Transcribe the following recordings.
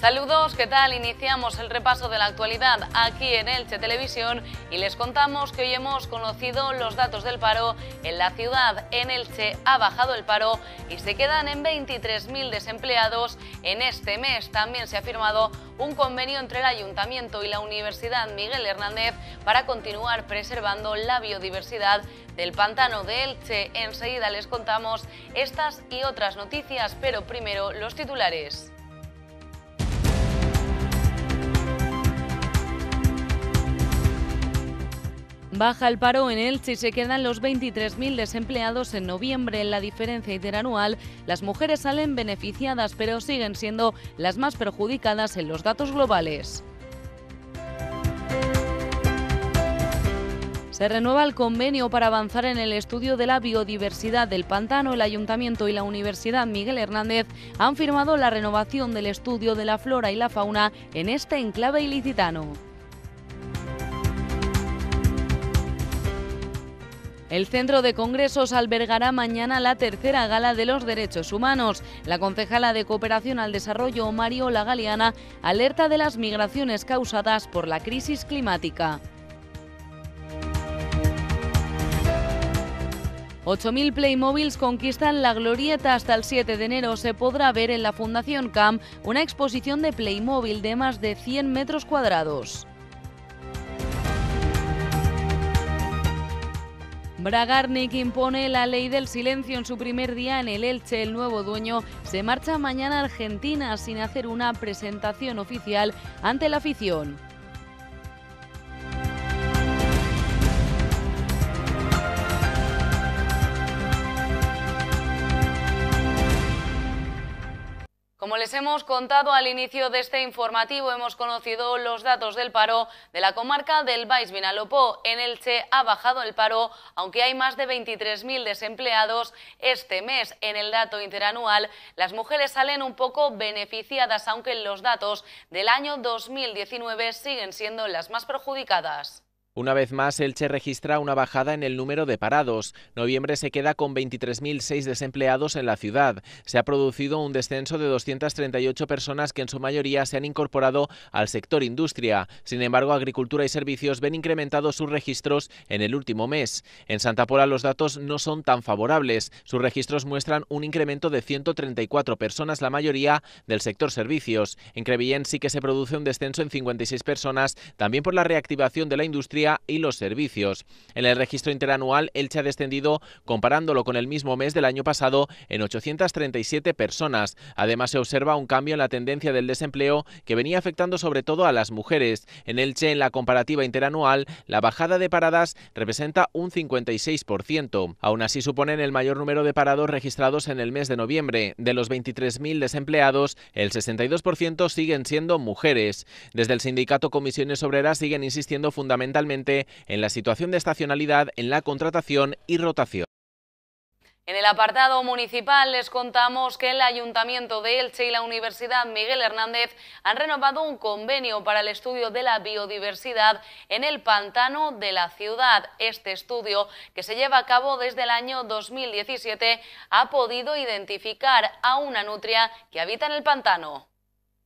Saludos, ¿qué tal? Iniciamos el repaso de la actualidad aquí en Elche Televisión y les contamos que hoy hemos conocido los datos del paro en la ciudad. En Elche ha bajado el paro y se quedan en 23.000 desempleados. En este mes también se ha firmado un convenio entre el Ayuntamiento y la Universidad Miguel Hernández para continuar preservando la biodiversidad del pantano de Elche. Enseguida les contamos estas y otras noticias, pero primero los titulares. Baja el paro en el si se quedan los 23.000 desempleados en noviembre. En la diferencia interanual, las mujeres salen beneficiadas, pero siguen siendo las más perjudicadas en los datos globales. Se renueva el convenio para avanzar en el estudio de la biodiversidad del pantano. El Ayuntamiento y la Universidad Miguel Hernández han firmado la renovación del estudio de la flora y la fauna en este enclave ilicitano. El Centro de Congresos albergará mañana la tercera gala de los derechos humanos. La concejala de Cooperación al Desarrollo, Mariola Galeana, alerta de las migraciones causadas por la crisis climática. 8.000 Playmobiles conquistan la glorieta hasta el 7 de enero. Se podrá ver en la Fundación CAM una exposición de Playmobil de más de 100 metros cuadrados. Bragarnik impone la ley del silencio en su primer día en el Elche. El nuevo dueño se marcha mañana a Argentina sin hacer una presentación oficial ante la afición. Como les hemos contado al inicio de este informativo, hemos conocido los datos del paro de la comarca del Baix Vinalopó. En Elche ha bajado el paro, aunque hay más de 23.000 desempleados este mes. En el dato interanual, las mujeres salen un poco beneficiadas, aunque los datos del año 2019 siguen siendo las más perjudicadas. Una vez más, Elche registra una bajada en el número de parados. Noviembre se queda con 23.006 desempleados en la ciudad. Se ha producido un descenso de 238 personas que en su mayoría se han incorporado al sector industria. Sin embargo, Agricultura y Servicios ven incrementados sus registros en el último mes. En Santa Pola los datos no son tan favorables. Sus registros muestran un incremento de 134 personas, la mayoría del sector servicios. En Crevillén sí que se produce un descenso en 56 personas, también por la reactivación de la industria y los servicios. En el registro interanual, Elche ha descendido, comparándolo con el mismo mes del año pasado, en 837 personas. Además, se observa un cambio en la tendencia del desempleo que venía afectando sobre todo a las mujeres. En Elche, en la comparativa interanual, la bajada de paradas representa un 56%. Aún así, suponen el mayor número de parados registrados en el mes de noviembre. De los 23.000 desempleados, el 62% siguen siendo mujeres. Desde el sindicato Comisiones Obreras siguen insistiendo fundamentalmente en la situación de estacionalidad en la contratación y rotación. En el apartado municipal les contamos que el Ayuntamiento de Elche y la Universidad Miguel Hernández han renovado un convenio para el estudio de la biodiversidad en el pantano de la ciudad. Este estudio, que se lleva a cabo desde el año 2017, ha podido identificar a una nutria que habita en el pantano.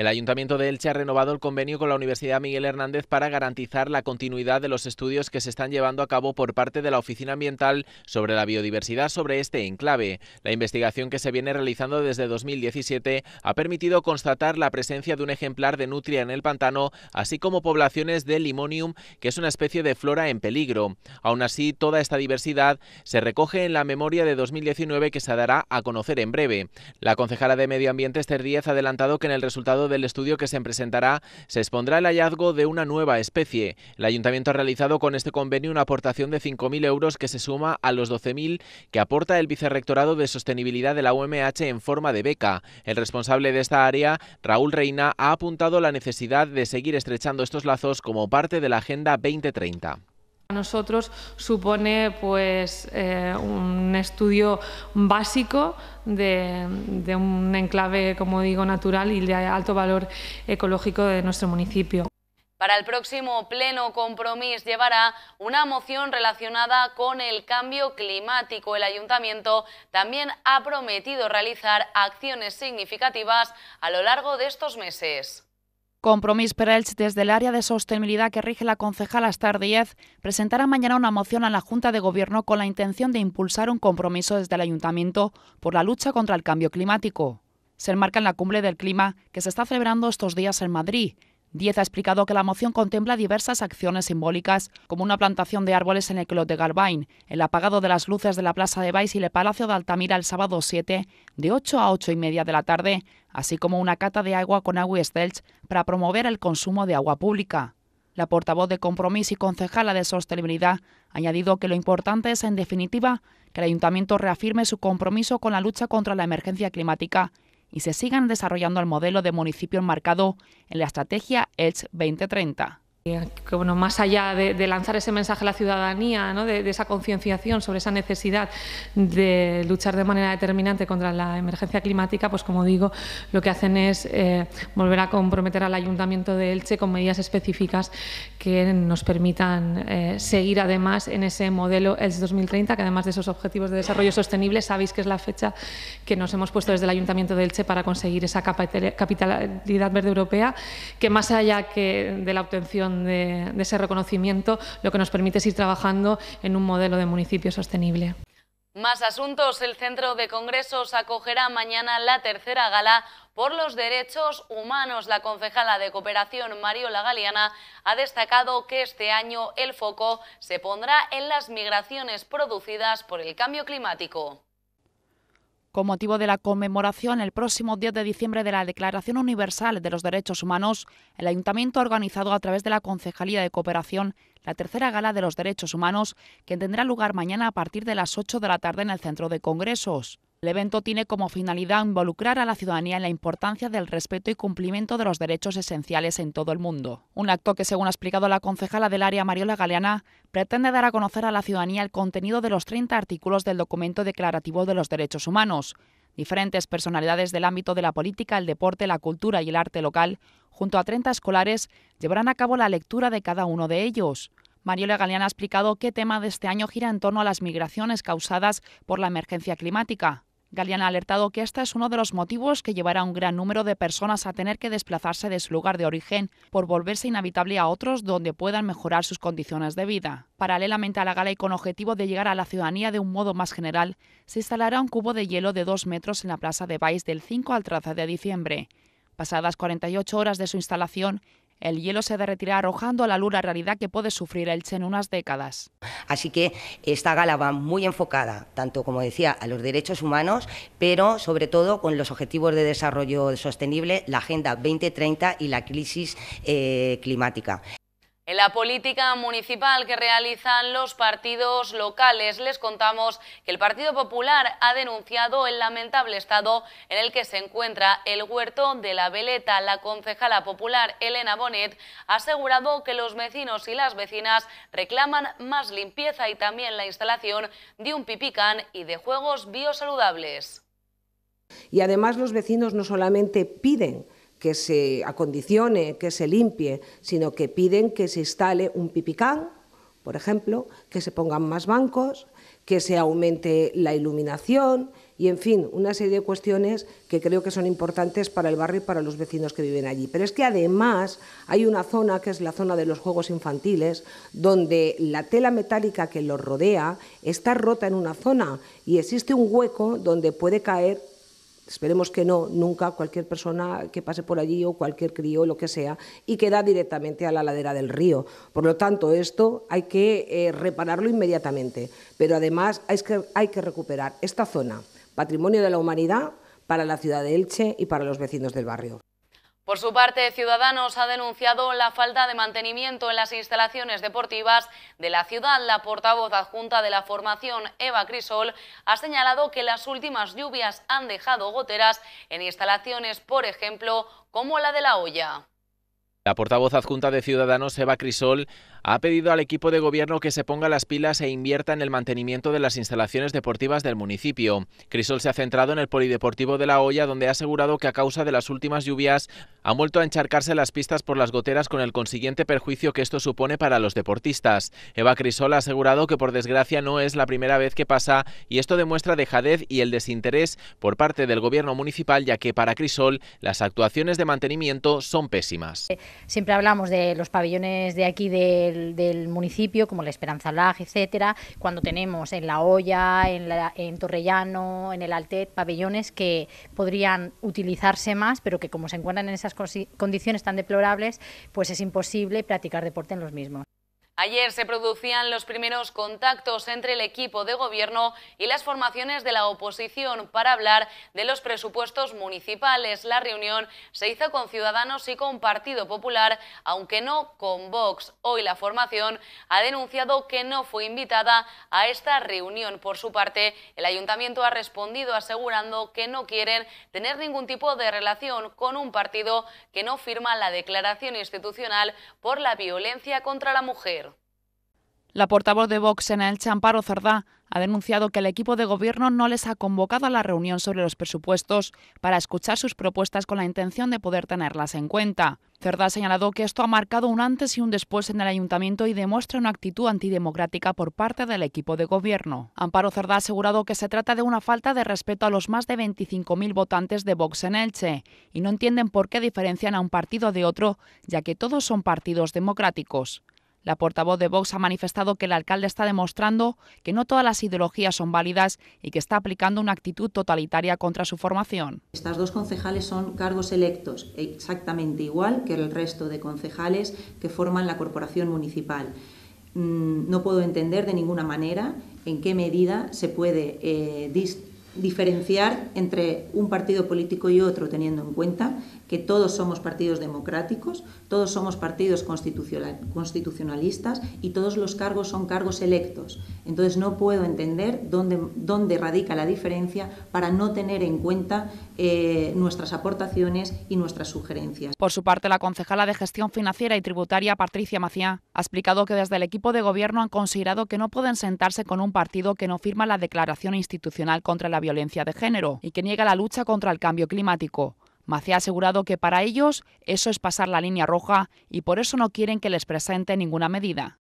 El Ayuntamiento de Elche ha renovado el convenio con la Universidad Miguel Hernández para garantizar la continuidad de los estudios que se están llevando a cabo por parte de la Oficina Ambiental sobre la biodiversidad sobre este enclave. La investigación que se viene realizando desde 2017 ha permitido constatar la presencia de un ejemplar de nutria en el pantano, así como poblaciones de limonium, que es una especie de flora en peligro. Aún así, toda esta diversidad se recoge en la memoria de 2019 que se dará a conocer en breve. La concejala de Medio Ambiente Esther ha adelantado que en el resultado del estudio que se presentará se expondrá el hallazgo de una nueva especie. El ayuntamiento ha realizado con este convenio una aportación de 5.000 euros que se suma a los 12.000 que aporta el Vicerrectorado de Sostenibilidad de la UMH en forma de beca. El responsable de esta área, Raúl Reina, ha apuntado la necesidad de seguir estrechando estos lazos como parte de la Agenda 2030. A nosotros supone pues, eh, un estudio básico de, de un enclave, como digo, natural y de alto valor ecológico de nuestro municipio. Para el próximo pleno compromiso llevará una moción relacionada con el cambio climático. El ayuntamiento también ha prometido realizar acciones significativas a lo largo de estos meses. Compromís Perelch, desde el área de sostenibilidad que rige la concejal Star 10, presentará mañana una moción a la Junta de Gobierno con la intención de impulsar un compromiso desde el Ayuntamiento por la lucha contra el cambio climático. Se enmarca en la cumbre del clima que se está celebrando estos días en Madrid Diez ha explicado que la moción contempla diversas acciones simbólicas, como una plantación de árboles en el Clot de Galvain, el apagado de las luces de la Plaza de Baix y el Palacio de Altamira el sábado 7, de 8 a 8 y media de la tarde, así como una cata de agua con agua Estelch para promover el consumo de agua pública. La portavoz de compromiso y concejala de Sostenibilidad ha añadido que lo importante es, en definitiva, que el ayuntamiento reafirme su compromiso con la lucha contra la emergencia climática y se sigan desarrollando el modelo de municipio enmarcado en la estrategia EDGE 2030 bueno, más allá de, lanzar ese mensaje a la ciudadanía, ¿no? de, esa concienciación sobre esa necesidad de luchar de manera determinante contra la emergencia climática, pues como digo, lo que hacen es eh, volver a comprometer al Ayuntamiento de Elche con medidas específicas que nos permitan eh, seguir además en ese modelo Elche 2030, que además de esos objetivos de desarrollo sostenible, sabéis que es la fecha que nos hemos puesto desde el Ayuntamiento de Elche para conseguir esa capitalidad verde europea, que más allá que de la obtención de, ese reconocimiento, lo que nos permite seguir ir trabajando en un modelo de municipio sostenible. Más asuntos. El Centro de Congresos acogerá mañana la tercera gala por los derechos humanos. La concejala de cooperación Mariola Galeana ha destacado que este año el foco se pondrá en las migraciones producidas por el cambio climático. Con motivo de la conmemoración el próximo 10 de diciembre de la Declaración Universal de los Derechos Humanos, el Ayuntamiento ha organizado a través de la Concejalía de Cooperación la tercera gala de los derechos humanos que tendrá lugar mañana a partir de las 8 de la tarde en el Centro de Congresos. El evento tiene como finalidad involucrar a la ciudadanía en la importancia del respeto y cumplimiento de los derechos esenciales en todo el mundo. Un acto que, según ha explicado la concejala del área Mariola Galeana, pretende dar a conocer a la ciudadanía el contenido de los 30 artículos del documento declarativo de los derechos humanos. Diferentes personalidades del ámbito de la política, el deporte, la cultura y el arte local, junto a 30 escolares, llevarán a cabo la lectura de cada uno de ellos. Mariola Galeana ha explicado qué tema de este año gira en torno a las migraciones causadas por la emergencia climática. Galian ha alertado que este es uno de los motivos que llevará a un gran número de personas a tener que desplazarse de su lugar de origen por volverse inhabitable a otros donde puedan mejorar sus condiciones de vida. Paralelamente a la gala y con objetivo de llegar a la ciudadanía de un modo más general, se instalará un cubo de hielo de dos metros en la Plaza de Baix del 5 al 13 de diciembre. Pasadas 48 horas de su instalación, el hielo se derretirá arrojando a la luz la realidad que puede sufrir Elche en unas décadas. Así que esta gala va muy enfocada, tanto como decía, a los derechos humanos, pero sobre todo con los objetivos de desarrollo sostenible, la Agenda 2030 y la crisis eh, climática en la política municipal que realizan los partidos locales. Les contamos que el Partido Popular ha denunciado el lamentable estado en el que se encuentra el huerto de la Veleta. La concejala popular Elena Bonet ha asegurado que los vecinos y las vecinas reclaman más limpieza y también la instalación de un pipicán y de juegos biosaludables. Y además los vecinos no solamente piden que se acondicione, que se limpie, sino que piden que se instale un pipicán, por ejemplo, que se pongan más bancos, que se aumente la iluminación y, en fin, una serie de cuestiones que creo que son importantes para el barrio y para los vecinos que viven allí. Pero es que además hay una zona que es la zona de los juegos infantiles, donde la tela metálica que los rodea está rota en una zona y existe un hueco donde puede caer esperemos que no, nunca cualquier persona que pase por allí o cualquier crío, lo que sea, y queda directamente a la ladera del río. Por lo tanto, esto hay que eh, repararlo inmediatamente, pero además que, hay que recuperar esta zona, patrimonio de la humanidad, para la ciudad de Elche y para los vecinos del barrio. Por su parte, Ciudadanos ha denunciado la falta de mantenimiento en las instalaciones deportivas de la ciudad. La portavoz adjunta de la formación, Eva Crisol, ha señalado que las últimas lluvias han dejado goteras en instalaciones, por ejemplo, como la de La olla. La portavoz adjunta de Ciudadanos, Eva Crisol, ha pedido al equipo de gobierno que se ponga las pilas e invierta en el mantenimiento de las instalaciones deportivas del municipio. Crisol se ha centrado en el Polideportivo de La Hoya, donde ha asegurado que a causa de las últimas lluvias ha vuelto a encharcarse las pistas por las goteras con el consiguiente perjuicio que esto supone para los deportistas. Eva Crisol ha asegurado que por desgracia no es la primera vez que pasa y esto demuestra dejadez y el desinterés por parte del gobierno municipal, ya que para Crisol las actuaciones de mantenimiento son pésimas. Siempre hablamos de los pabellones de aquí de del, municipio, como la Esperanza Lag, etcétera, cuando tenemos en La Hoya, en, en Torrellano, en el Altet, pabellones que podrían utilizarse más, pero que como se encuentran en esas condiciones tan deplorables, pues es imposible practicar deporte en los mismos. Ayer se producían los primeros contactos entre el equipo de gobierno y las formaciones de la oposición para hablar de los presupuestos municipales. La reunión se hizo con Ciudadanos y con Partido Popular, aunque no con Vox. Hoy la formación ha denunciado que no fue invitada a esta reunión. Por su parte, el ayuntamiento ha respondido asegurando que no quieren tener ningún tipo de relación con un partido que no firma la declaración institucional por la violencia contra la mujer. La portavoz de Vox en el Amparo Cerdá ha denunciado que el equipo de gobierno no les ha convocado a la reunión sobre los presupuestos para escuchar sus propuestas con la intención de poder tenerlas en cuenta. Cerdá ha señalado que esto ha marcado un antes y un después en el ayuntamiento y demuestra una actitud antidemocrática por parte del equipo de gobierno. Amparo Cerdá ha asegurado que se trata de una falta de respeto a los más de 25.000 votantes de Vox en Elche y no entienden por qué diferencian a un partido de otro, ya que todos son partidos democráticos. La portavoz de Vox ha manifestado que el alcalde está demostrando que no todas las ideologías son válidas y que está aplicando una actitud totalitaria contra su formación. Estas dos concejales son cargos electos, exactamente igual que el resto de concejales que forman la corporación municipal. Mm, no puedo entender de ninguna manera en qué medida se puede eh, diferenciar entre un partido político y otro, teniendo en cuenta que todos somos partidos democráticos, todos somos partidos constitucionalistas y todos los cargos son cargos electos. Entonces no puedo entender dónde, dónde radica la diferencia para no tener en cuenta eh, nuestras aportaciones y nuestras sugerencias. Por su parte, la concejala de Gestión Financiera y Tributaria, Patricia Maciá, ha explicado que desde el equipo de gobierno han considerado que no pueden sentarse con un partido que no firma la declaración institucional contra la violencia de género y que niega la lucha contra el cambio climático. Macía ha asegurado que para ellos eso es pasar la línea roja y por eso no quieren que les presente ninguna medida.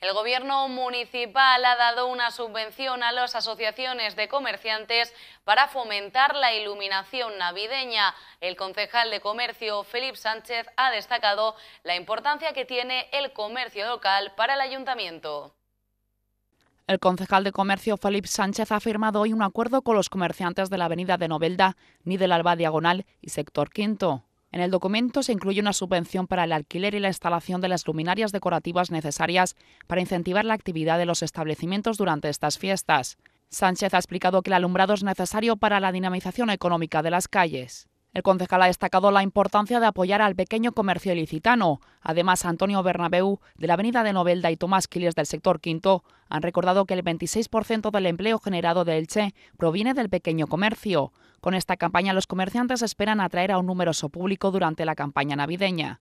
El gobierno municipal ha dado una subvención a las asociaciones de comerciantes para fomentar la iluminación navideña. El concejal de comercio, Felipe Sánchez, ha destacado la importancia que tiene el comercio local para el ayuntamiento. El concejal de Comercio, Felipe Sánchez, ha firmado hoy un acuerdo con los comerciantes de la avenida de Novelda, del Alba Diagonal y Sector Quinto. En el documento se incluye una subvención para el alquiler y la instalación de las luminarias decorativas necesarias para incentivar la actividad de los establecimientos durante estas fiestas. Sánchez ha explicado que el alumbrado es necesario para la dinamización económica de las calles. El concejal ha destacado la importancia de apoyar al pequeño comercio ilicitano. Además, Antonio Bernabeu, de la Avenida de Novelda, y Tomás Quiles, del sector quinto, han recordado que el 26% del empleo generado de Elche proviene del pequeño comercio. Con esta campaña, los comerciantes esperan atraer a un numeroso público durante la campaña navideña.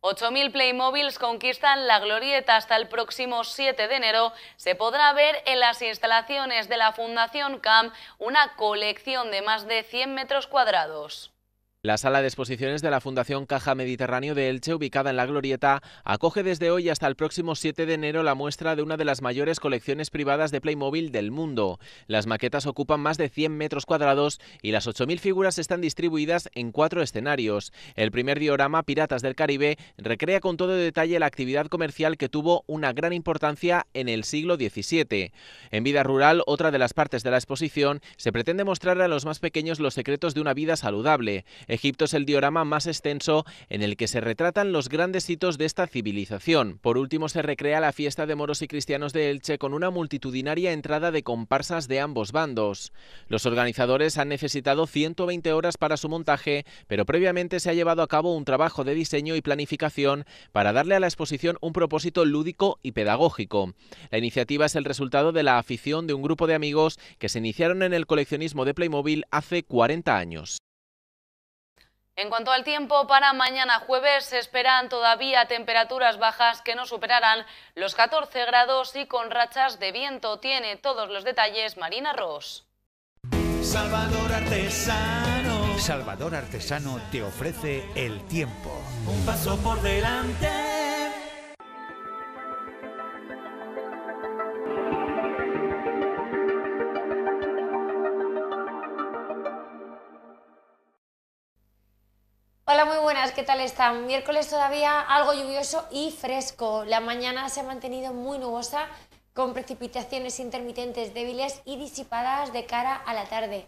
8.000 Playmobiles conquistan la glorieta hasta el próximo 7 de enero. Se podrá ver en las instalaciones de la Fundación CAM una colección de más de 100 metros cuadrados. La sala de exposiciones de la Fundación Caja Mediterráneo de Elche, ubicada en la Glorieta, acoge desde hoy hasta el próximo 7 de enero la muestra de una de las mayores colecciones privadas de Playmobil del mundo. Las maquetas ocupan más de 100 metros cuadrados y las 8.000 figuras están distribuidas en cuatro escenarios. El primer diorama, Piratas del Caribe, recrea con todo detalle la actividad comercial que tuvo una gran importancia en el siglo XVII. En Vida Rural, otra de las partes de la exposición, se pretende mostrar a los más pequeños los secretos de una vida saludable. Egipto es el diorama más extenso en el que se retratan los grandes hitos de esta civilización. Por último, se recrea la fiesta de moros y cristianos de Elche con una multitudinaria entrada de comparsas de ambos bandos. Los organizadores han necesitado 120 horas para su montaje, pero previamente se ha llevado a cabo un trabajo de diseño y planificación para darle a la exposición un propósito lúdico y pedagógico. La iniciativa es el resultado de la afición de un grupo de amigos que se iniciaron en el coleccionismo de Playmobil hace 40 años. En cuanto al tiempo, para mañana jueves se esperan todavía temperaturas bajas que no superarán los 14 grados y con rachas de viento. Tiene todos los detalles Marina Ross. Salvador Artesano. Salvador Artesano te ofrece el tiempo. Un paso por delante Hola, muy buenas, ¿qué tal están? Miércoles todavía algo lluvioso y fresco. La mañana se ha mantenido muy nubosa con precipitaciones intermitentes débiles y disipadas de cara a la tarde.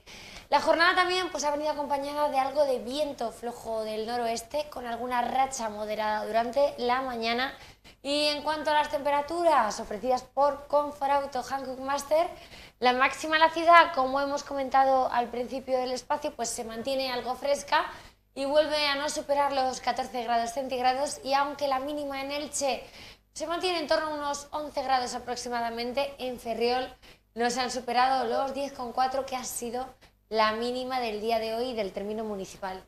La jornada también pues, ha venido acompañada de algo de viento flojo del noroeste con alguna racha moderada durante la mañana. Y en cuanto a las temperaturas ofrecidas por Comfort Auto Hankook Master, la máxima en la ciudad, como hemos comentado al principio del espacio, pues se mantiene algo fresca y vuelve a no superar los 14 grados centígrados y aunque la mínima en Elche se mantiene en torno a unos 11 grados aproximadamente, en Ferriol no se han superado los 10,4 que ha sido la mínima del día de hoy del término municipal.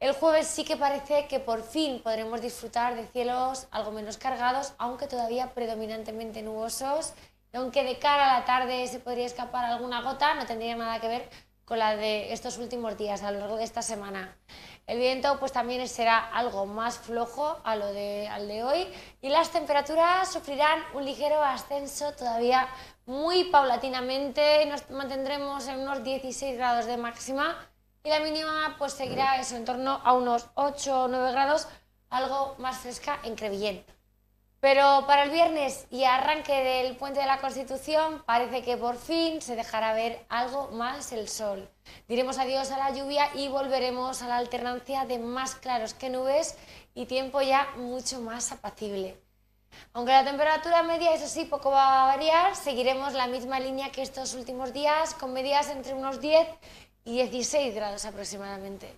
El jueves sí que parece que por fin podremos disfrutar de cielos algo menos cargados, aunque todavía predominantemente nubosos. aunque de cara a la tarde se podría escapar alguna gota, no tendría nada que ver con la de estos últimos días, a lo largo de esta semana. El viento pues también será algo más flojo a lo de, al de hoy y las temperaturas sufrirán un ligero ascenso todavía muy paulatinamente. Nos mantendremos en unos 16 grados de máxima y la mínima pues seguirá eso en torno a unos 8 o 9 grados, algo más fresca en Crevillent. Pero para el viernes y arranque del puente de la Constitución parece que por fin se dejará ver algo más el sol. Diremos adiós a la lluvia y volveremos a la alternancia de más claros que nubes y tiempo ya mucho más apacible. Aunque la temperatura media, eso sí, poco va a variar, seguiremos la misma línea que estos últimos días, con medias entre unos 10 y 16 grados aproximadamente.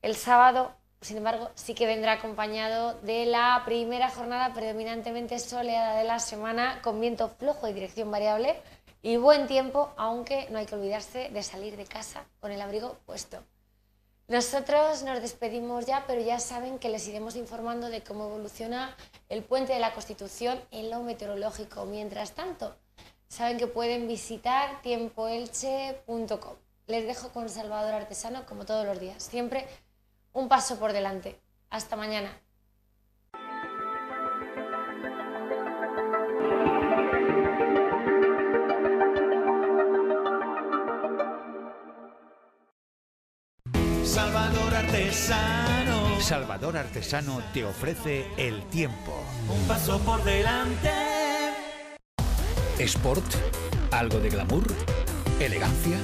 El sábado sin embargo, sí que vendrá acompañado de la primera jornada predominantemente soleada de la semana, con viento flojo y dirección variable y buen tiempo, aunque no hay que olvidarse de salir de casa con el abrigo puesto. Nosotros nos despedimos ya, pero ya saben que les iremos informando de cómo evoluciona el puente de la Constitución en lo meteorológico. Mientras tanto, saben que pueden visitar tiempoelche.com. Les dejo con Salvador Artesano como todos los días, siempre un paso por delante. Hasta mañana. Salvador Artesano. Salvador Artesano te ofrece el tiempo. Un paso por delante. Sport, algo de glamour, elegancia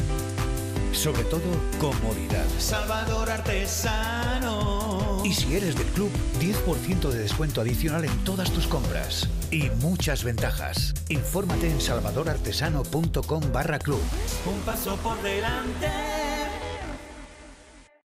sobre todo, comodidad. Salvador Artesano. Y si eres del club, 10% de descuento adicional en todas tus compras. Y muchas ventajas. Infórmate en salvadorartesano.com barra club. Un paso por delante.